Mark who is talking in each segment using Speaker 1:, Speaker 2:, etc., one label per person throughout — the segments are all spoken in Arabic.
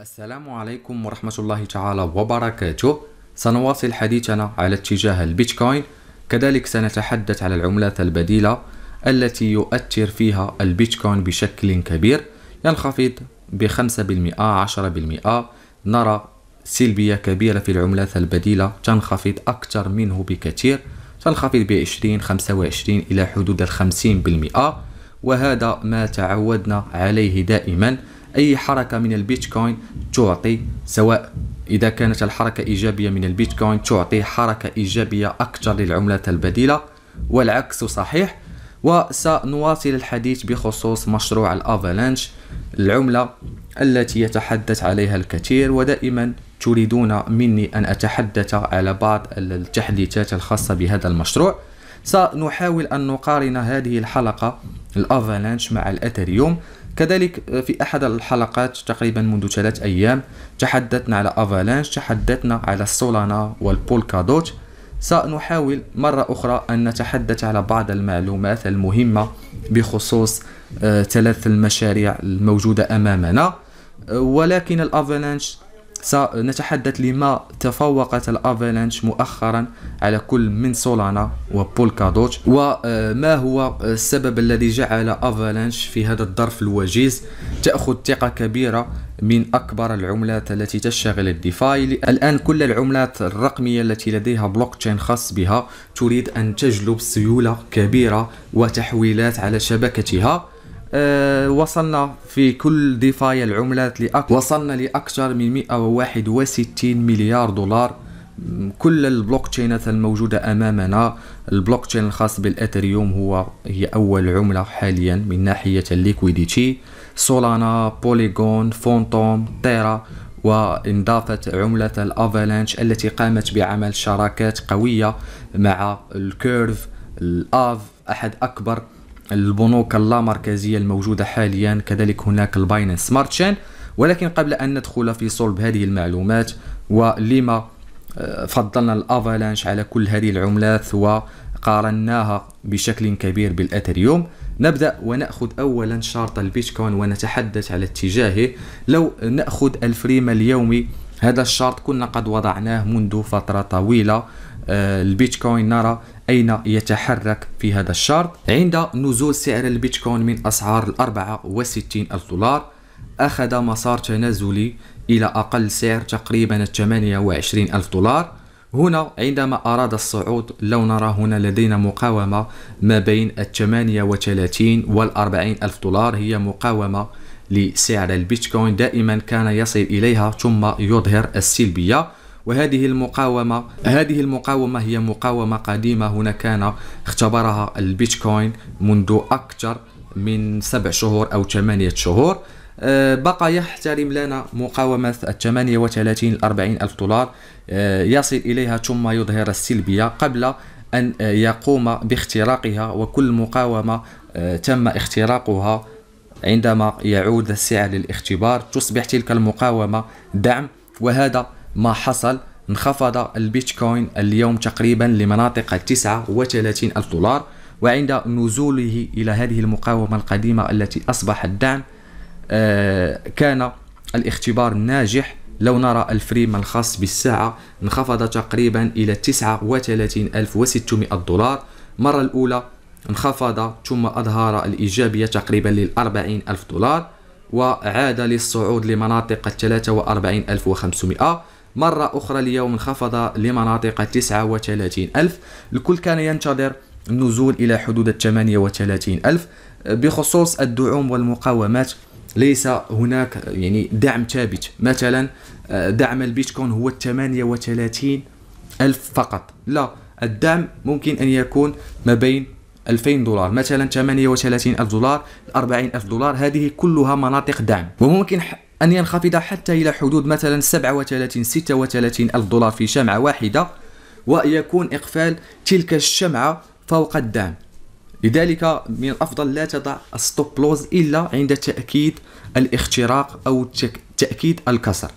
Speaker 1: السلام عليكم ورحمة الله تعالى وبركاته سنواصل حديثنا على اتجاه البيتكوين كذلك سنتحدث على العملات البديلة التي يؤثر فيها البيتكوين بشكل كبير ينخفض ب 5% 10% نرى سلبية كبيرة في العملات البديلة تنخفض أكثر منه بكثير تنخفض ب 20 25 إلى حدود ال 50% وهذا ما تعودنا عليه دائما أي حركة من البيتكوين تعطي سواء إذا كانت الحركة إيجابية من البيتكوين تعطي حركة إيجابية أكثر للعملات البديلة والعكس صحيح وسنواصل الحديث بخصوص مشروع الأفالانش العملة التي يتحدث عليها الكثير ودائما تريدون مني أن أتحدث على بعض التحديثات الخاصة بهذا المشروع سنحاول أن نقارن هذه الحلقة الأفالانش مع الأثريوم كذلك آه، في أحد الحلقات تقريبا منذ ثلاث أيام تحدثنا على أفالانش تحدثنا على السولانا والبولكادوت سنحاول مرة أخرى أن نتحدث على بعض المعلومات المهمة بخصوص آه، ثلاث المشاريع الموجودة أمامنا آه، ولكن الأفالانش سنتحدث لما تفوقت الافالانش مؤخرا على كل من سولانا وبولكادوت وما هو السبب الذي جعل افالانش في هذا الظرف الوجيز تاخذ ثقه كبيره من اكبر العملات التي تشتغل الديفاي الان كل العملات الرقميه التي لديها بلوك تشين خاص بها تريد ان تجلب سيوله كبيره وتحويلات على شبكتها أه وصلنا في كل ديفاي العملات لأك... وصلنا لأكثر من 161 مليار دولار كل البلوك تشينات الموجودة أمامنا البلوك تشين الخاص بالأثريوم هو هي أول عملة حاليا من ناحية الليكويديتي سولانا بوليغون فونتوم تيرا وانضافت عملة الأفالانش التي قامت بعمل شراكات قوية مع الكيرف الآف أحد أكبر البنوك اللامركزيه الموجوده حاليا كذلك هناك الباينانس سمارت تشين ولكن قبل ان ندخل في صلب هذه المعلومات ولما آه، فضلنا الافالانش على كل هذه العملات وقارناها بشكل كبير بالاثريوم نبدا وناخذ اولا شارط البيتكوين ونتحدث على اتجاهه لو ناخذ الفريم اليومي هذا الشرط كنا قد وضعناه منذ فترة طويلة آه، البيتكوين نرى أين يتحرك في هذا الشرط عند نزول سعر البيتكوين من أسعار الأربعة وستين ألف دولار أخذ مسار تنازلي إلى أقل سعر تقريبا 28 ألف دولار هنا عندما أراد الصعود لو نرى هنا لدينا مقاومة ما بين ال 38 وال 40 ألف دولار هي مقاومة لسعر البيتكوين دائما كان يصل إليها ثم يظهر السلبية وهذه المقاومة هذه المقاومة هي مقاومة قديمة هنا كان اختبرها البيتكوين منذ أكثر من سبع شهور أو ثمانية شهور آه، بقى يحترم لنا مقاومة 38 وثلاثين 40 ألف دولار آه، يصل إليها ثم يظهر السلبية قبل أن آه، يقوم باختراقها وكل مقاومة تم اختراقها عندما يعود السعر للاختبار تصبح تلك المقاومة دعم وهذا ما حصل انخفض البيتكوين اليوم تقريبا لمناطق 39 ألف دولار وعند نزوله إلى هذه المقاومة القديمة التي أصبح الدعم آه، كان الاختبار ناجح لو نرى الفريم الخاص بالساعة انخفض تقريبا إلى 39600 دولار مرة الأولى انخفض ثم أظهر الإيجابية تقريبا للأربعين ألف دولار وعاد للصعود لمناطق الثلاثة وأربعين ألف وخمسمائة مرة أخرى اليوم انخفض لمناطق 39 ألف الكل كان ينتظر النزول إلى حدود 38 ألف بخصوص الدعوم والمقاومات ليس هناك يعني دعم ثابت مثلا آه، دعم البيتكوين هو 38 ألف فقط لا الدعم ممكن أن يكون ما بين 2000 دولار مثلا 38 ألف دولار 40 ألف دولار هذه كلها مناطق دعم وممكن أن ينخفض حتى إلى حدود مثلا 37 36 ألف دولار في شمعة واحدة ويكون إقفال تلك الشمعة فوق الدعم لذلك من الأفضل لا تضع ستوب لوز إلا عند تأكيد الاختراق أو تأكيد الكسر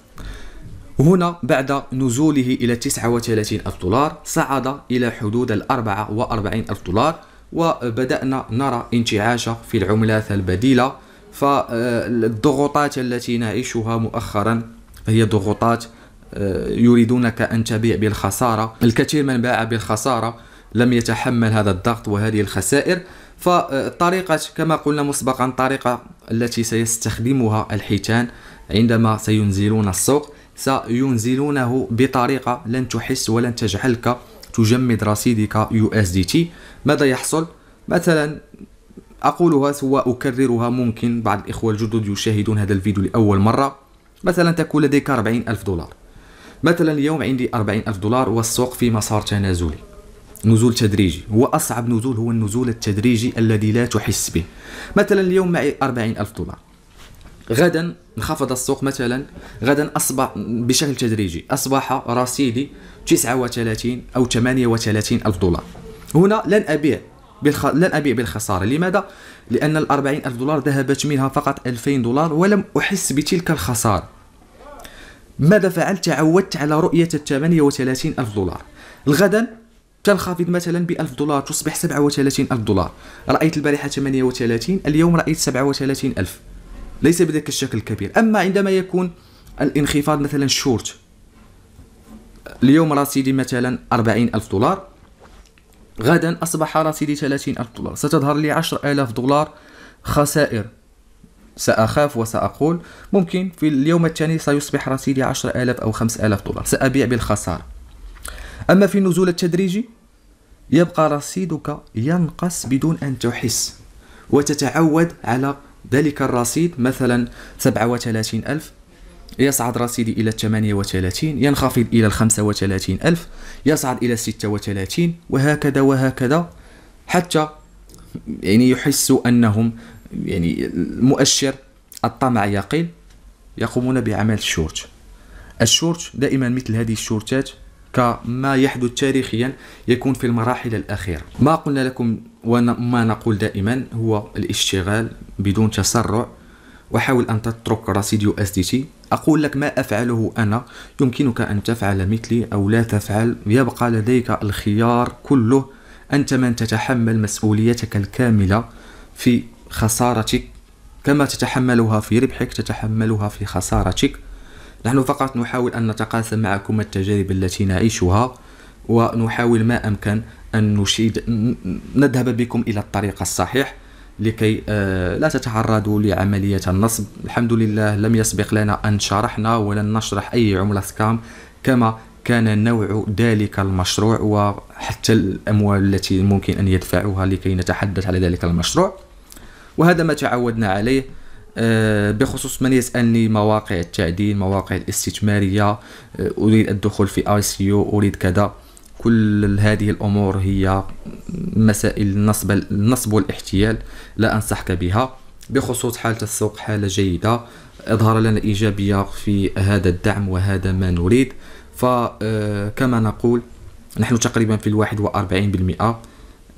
Speaker 1: هنا بعد نزوله إلى 39 ألف دولار صعد إلى حدود ال 44 ألف دولار وبدأنا نرى انتعاش في العملات البديلة فالضغوطات التي نعيشها مؤخرا هي ضغوطات آه، يريدونك أن تبيع بالخسارة الكثير من باع بالخسارة لم يتحمل هذا الضغط وهذه الخسائر فطريقة كما قلنا مسبقا طريقة التي سيستخدمها الحيتان عندما سينزلون السوق سينزلونه بطريقة لن تحس ولن تجعلك تجمد رصيدك يو اس دي تي ماذا يحصل مثلا أقولها سوى أكررها ممكن بعض الإخوة الجدد يشاهدون هذا الفيديو لأول مرة مثلا تكون لديك 40 ألف دولار مثلا اليوم عندي 40 ألف دولار والسوق في مسار تنازلي نزول تدريجي هو أصعب نزول هو النزول التدريجي الذي لا تحس به مثلا اليوم معي 40 ألف دولار غدا انخفض السوق مثلا غدا اصبح بشكل تدريجي اصبح رصيدي 39 او 38 الف دولار هنا لن ابيع بالخ... لن أبيع بالخسارة لماذا؟ لأن الأربعين ألف دولار ذهبت منها فقط ألفين دولار ولم أحس بتلك الخسارة ماذا فعلت؟ تعودت على رؤية الثمانية وثلاثين ألف دولار الغدا تنخفض مثلا ب 1000 دولار تصبح 37000 دولار رايت البارحه 38 اليوم رايت 37000 ليس بذلك الشكل الكبير اما عندما يكون الانخفاض مثلا شورت اليوم رصيدي مثلا 40000 دولار غدا أصبح رصيدي 30 ألف دولار ستظهر لي 10 آلاف دولار خسائر سأخاف وسأقول ممكن في اليوم الثاني سيصبح رصيدي 10 آلاف أو 5 آلاف دولار سأبيع بالخسارة أما في النزول التدريجي يبقى رصيدك ينقص بدون أن تحس وتتعود على ذلك الرصيد مثلا 37 ألف يصعد رصيدي إلى 38 ينخفض إلى 35 ألف يصعد إلى 36 وهكذا وهكذا حتى يعني يحس أنهم يعني المؤشر الطمع يقل يقومون بعمل الشورت الشورت دائما مثل هذه الشورتات كما يحدث تاريخيا يكون في المراحل الأخيرة ما قلنا لكم وما نقول دائما هو الاشتغال بدون تسرع وحاول أن تترك رصيد يو اس دي تي أقول لك ما أفعله أنا يمكنك أن تفعل مثلي أو لا تفعل يبقى لديك الخيار كله أنت من تتحمل مسؤوليتك الكاملة في خسارتك كما تتحملها في ربحك تتحملها في خسارتك نحن فقط نحاول أن نتقاسم معكم التجارب التي نعيشها ونحاول ما أمكن أن نشيد نذهب بكم إلى الطريق الصحيح لكي آه، لا تتعرضوا لعملية النصب الحمد لله لم يسبق لنا أن شرحنا ولن نشرح أي عملة سكام كما كان نوع ذلك المشروع وحتى الأموال التي ممكن أن يدفعوها لكي نتحدث على ذلك المشروع وهذا ما تعودنا عليه آه، بخصوص من يسألني مواقع التعدين مواقع الاستثمارية آه، أريد الدخول في آي أريد كذا كل هذه الأمور هي مسائل النصب النصب والاحتيال لا أنصحك بها بخصوص حالة السوق حالة جيدة أظهر لنا إيجابية في هذا الدعم وهذا ما نريد فكما آه، نقول نحن تقريبا في الواحد وأربعين بالمئة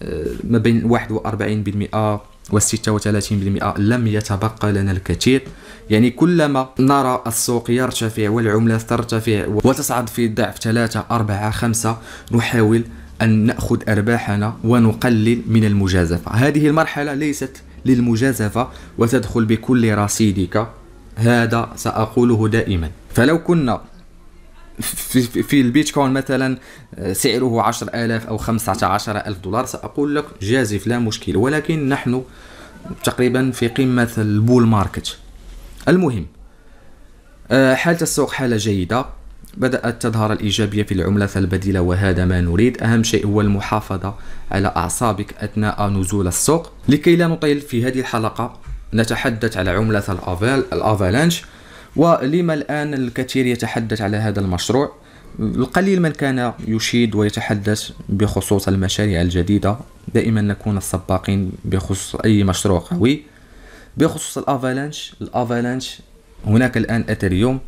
Speaker 1: آه، ما بين واحد وأربعين بالمئة و36% لم يتبقى لنا الكثير يعني كلما نرى السوق يرتفع والعملة ترتفع وتصعد في ضعف 3 4 5 نحاول أن نأخذ أرباحنا ونقلل من المجازفة هذه المرحلة ليست للمجازفة وتدخل بكل رصيدك هذا سأقوله دائما فلو كنا في, في البيتكوين مثلا آه، سعره 10000 او 15000 دولار ساقول لك جازف لا مشكل ولكن نحن تقريبا في قمه البول ماركت المهم آه، حالة السوق حالة جيدة بدأت تظهر الإيجابية في العملة البديلة وهذا ما نريد أهم شيء هو المحافظة على أعصابك أثناء نزول السوق لكي لا نطيل في هذه الحلقة نتحدث على عملة الأفال الأفالانش ولما الآن الكثير يتحدث على هذا المشروع القليل من كان يشيد ويتحدث بخصوص المشاريع الجديدة دائما نكون السباقين بخصوص أي مشروع قوي بخصوص الأفالانش الأفالانش هناك الآن أتريوم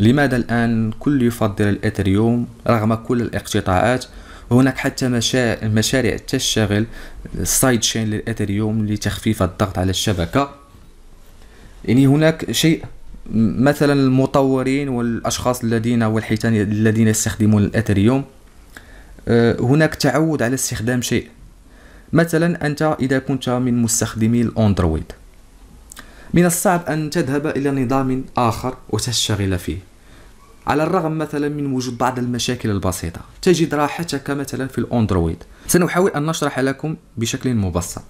Speaker 1: لماذا الآن كل يفضل الأتريوم رغم كل الاقتطاعات هناك حتى مشا... مشاريع تشتغل سايد تشين للأتريوم لتخفيف الضغط على الشبكة يعني هناك شيء مثلا المطورين والاشخاص الذين والحيتان الذين يستخدمون الاثريوم آه، هناك تعود على استخدام شيء مثلا انت اذا كنت من مستخدمي الاندرويد من الصعب ان تذهب الى نظام اخر وتشتغل فيه على الرغم مثلا من وجود بعض المشاكل البسيطه تجد راحتك مثلا في الاندرويد سنحاول ان نشرح لكم بشكل مبسط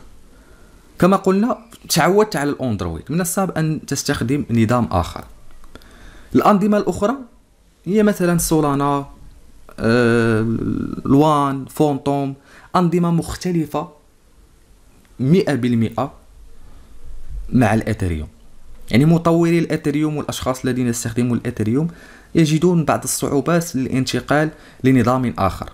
Speaker 1: كما قلنا تعودت على الاندرويد من الصعب ان تستخدم نظام اخر الانظمه الاخرى هي مثلا سولانا آه، لوان فونتوم انظمه مختلفه 100% مع الاثريوم يعني مطوري الاثريوم والاشخاص الذين يستخدموا الاثريوم يجدون بعض الصعوبات للانتقال لنظام اخر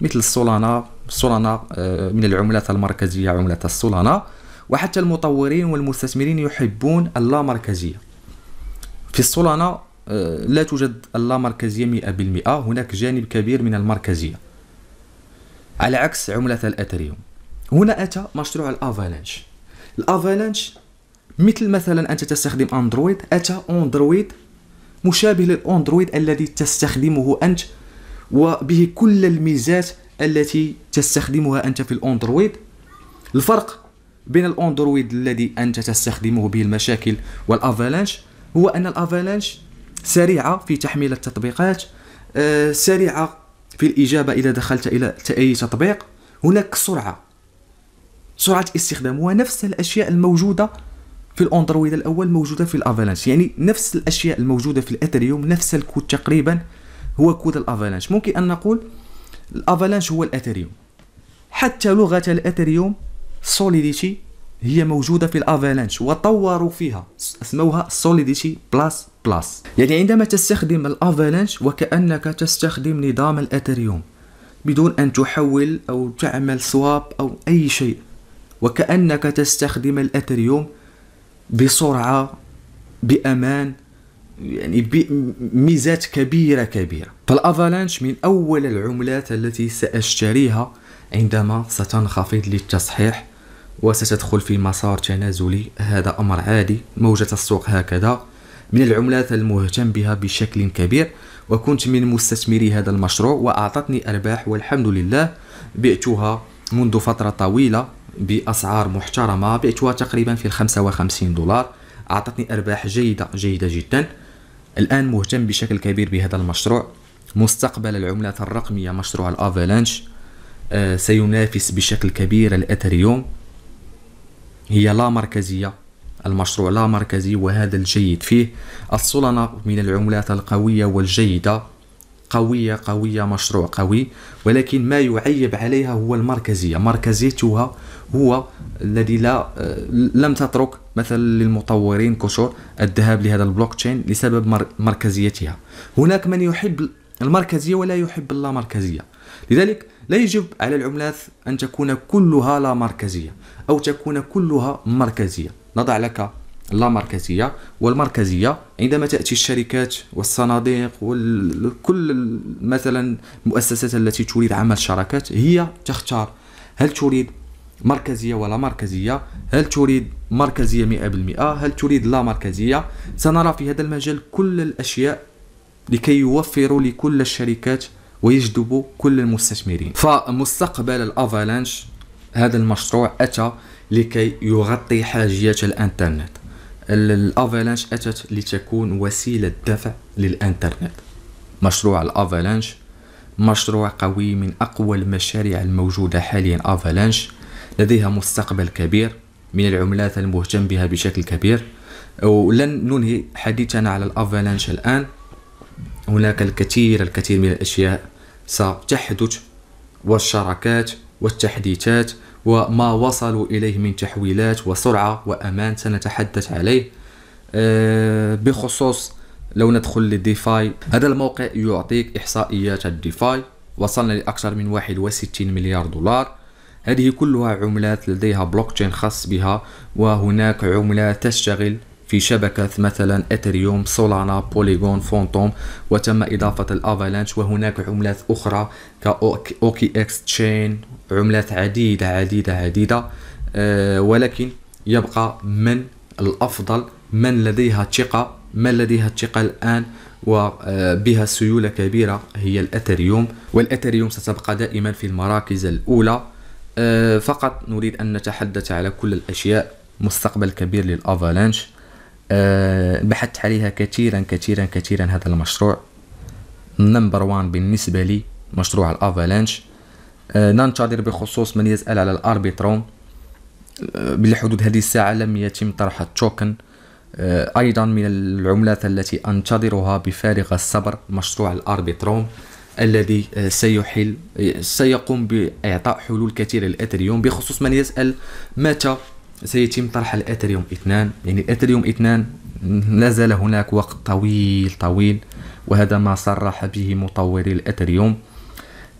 Speaker 1: مثل السولانا سولانا آه، من العملات المركزيه عمله السولانا وحتى المطورين والمستثمرين يحبون اللامركزية في السلطنة آه، لا توجد اللامركزية 100% هناك جانب كبير من المركزية على عكس عملة الأثريوم هنا أتى مشروع الأفالانش الأفالانش مثل مثلا أنت تستخدم أندرويد أتى أندرويد مشابه للأندرويد الذي تستخدمه أنت وبه كل الميزات التي تستخدمها أنت في الأندرويد الفرق بين الاندرويد الذي انت تستخدمه به المشاكل والافالانش هو ان الافالانش سريعه في تحميل التطبيقات آه، سريعه في الاجابه اذا دخلت الى اي تطبيق هناك سرعه سرعه استخدام ونفس الاشياء الموجوده في الاندرويد الاول موجوده في الافالانش يعني نفس الاشياء الموجوده في الاثريوم نفس الكود تقريبا هو كود الافالانش ممكن ان نقول الافالانش هو الاثريوم حتى لغه الاثريوم سوليديتي هي موجوده في الافالانش وطوروا فيها اسموها سوليديتي بلاس بلاس يعني عندما تستخدم الافالانش وكانك تستخدم نظام الاثريوم بدون ان تحول او تعمل سواب او اي شيء وكانك تستخدم الاثريوم بسرعه بامان يعني بميزات كبيره كبيره فالافالانش من اول العملات التي ساشتريها عندما ستنخفض للتصحيح وستدخل في مسار تنازلي هذا أمر عادي موجة السوق هكذا من العملات المهتم بها بشكل كبير وكنت من مستثمري هذا المشروع وأعطتني أرباح والحمد لله بعتها منذ فترة طويلة بأسعار محترمة بعتها تقريبا في الخمسة وخمسين دولار أعطتني أرباح جيدة جيدة جدا الآن مهتم بشكل كبير بهذا المشروع مستقبل العملات الرقمية مشروع الأفالانش آه، سينافس بشكل كبير الأثريوم هي لا مركزية المشروع لا مركزي وهذا الجيد فيه الصلنة من العملات القوية والجيدة قوية قوية مشروع قوي ولكن ما يعيب عليها هو المركزية مركزيتها هو الذي لا لم تترك مثلا للمطورين كشور الذهاب لهذا البلوك تشين لسبب مركزيتها هناك من يحب المركزية ولا يحب اللامركزية لذلك لا يجب على العملات أن تكون كلها لا مركزية أو تكون كلها مركزية نضع لك لا مركزية والمركزية عندما تأتي الشركات والصناديق وكل مثلا المؤسسات التي تريد عمل شراكات هي تختار هل تريد مركزية ولا مركزية هل تريد مركزية 100% هل تريد لا مركزية سنرى في هذا المجال كل الأشياء لكي يوفروا لكل الشركات ويجذبوا كل المستثمرين فمستقبل الافالانش هذا المشروع اتى لكي يغطي حاجيات الانترنت الافالانش اتت لتكون وسيله دفع للانترنت مشروع الافالانش مشروع قوي من اقوى المشاريع الموجوده حاليا افالانش لديها مستقبل كبير من العملات المهتم بها بشكل كبير ولن ننهي حديثنا على الافالانش الان هناك الكثير الكثير من الأشياء ستحدث والشراكات والتحديثات وما وصلوا إليه من تحويلات وسرعة وأمان سنتحدث عليه آه، بخصوص لو ندخل للديفاي هذا الموقع يعطيك إحصائيات الديفاي وصلنا لأكثر من 61 مليار دولار هذه كلها عملات لديها بلوك تشين خاص بها وهناك عملات تشتغل في شبكة مثلا اثريوم سولانا بوليغون فونتوم وتم إضافة الأفالانش وهناك عملات أخرى كأوكي إكس تشين عملات عديدة عديدة عديدة آه، ولكن يبقى من الأفضل من لديها ثقة من لديها الثقة الآن وبها آه، سيولة كبيرة هي الأثريوم والأثريوم ستبقى دائما في المراكز الأولى آه، فقط نريد أن نتحدث على كل الأشياء مستقبل كبير للأفالانش آه، بحثت عليها كثيرا كثيرا كثيرا هذا المشروع نمبر وان بالنسبة لي مشروع الأفالانش آه، ننتظر بخصوص من يسأل على الأربيترون آه، بحدود هذه الساعة لم يتم طرح التوكن أيضا من العملات التي أنتظرها بفارغ الصبر مشروع الأربيترون الذي سيحل سيقوم بإعطاء حلول كثيرة للإثريوم بخصوص من يسأل متى سيتم طرح الاثريوم اثنان يعني الاثريوم اثنان لازال هناك وقت طويل طويل وهذا ما صرح به مطوري الاثريوم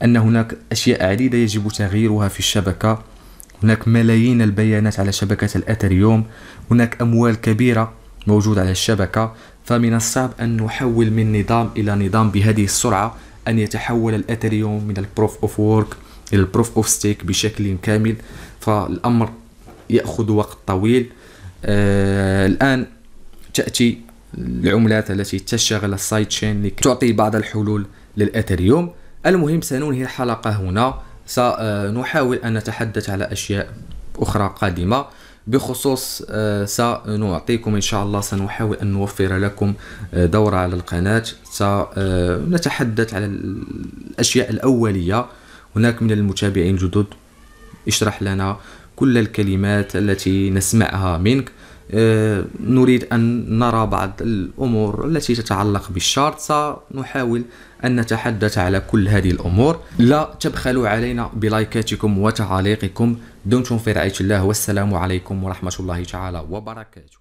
Speaker 1: ان هناك اشياء عديده يجب تغييرها في الشبكه هناك ملايين البيانات على شبكه الأثريوم هناك اموال كبيره موجوده على الشبكه فمن الصعب ان نحول من نظام الى نظام بهذه السرعه ان يتحول الاتريوم من البروف اوف وورك الى البروف اوف ستيك بشكل كامل فالامر ياخذ وقت طويل آه، الان تاتي العملات التي تشغل السايد تشين تعطي بعض الحلول للاثريوم المهم سننهي الحلقه هنا سنحاول آه، ان نتحدث على اشياء اخرى قادمه بخصوص آه، سنعطيكم ان شاء الله سنحاول ان نوفر لكم دوره على القناه سنتحدث على الاشياء الاوليه هناك من المتابعين الجدد اشرح لنا كل الكلمات التي نسمعها منك آه، نريد أن نرى بعض الأمور التي تتعلق بالشارت سنحاول أن نتحدث على كل هذه الأمور لا تبخلوا علينا بلايكاتكم وتعليقكم دمتم في رعاية الله والسلام عليكم ورحمة الله تعالى وبركاته